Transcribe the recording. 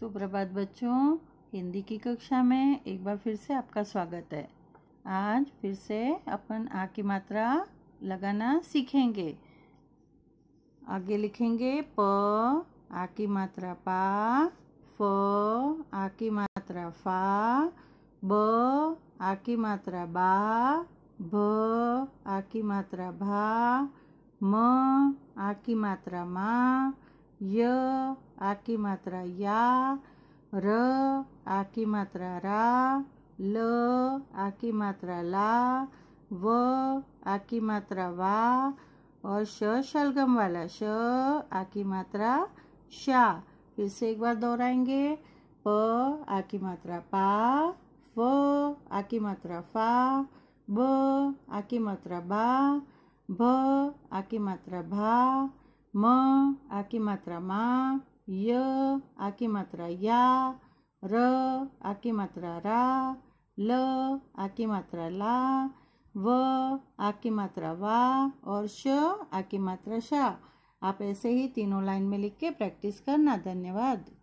सुप्रभात बच्चों हिंदी की कक्षा में एक बार फिर से आपका स्वागत है आज फिर से अपन आ की मात्रा लगाना सीखेंगे आगे लिखेंगे प आ की मात्रा पा फ आ की मात्रा फा ब आ की मात्रा बा भ आ की मात्रा भा म आ की मात्रा माँ य आ की मात्रा या र आ की मात्रा रा ल आ की मात्रा ला व आ की मात्रा वा और श शलगम वाला श आ की मात्रा शा फिर से एक बार दोहराएंगे प आ की मात्रा पा फ आ की मात्रा फा ब आ की मात्रा बा भ आ की मात्रा भा म आ की मात्रा मा य आ की मात्रा या र आ की मात्रा रा ल आ की मात्रा ला व आ की मात्रा वा और श आ की मात्रा शा आप ऐसे ही तीनों लाइन में लिख के प्रैक्टिस करना धन्यवाद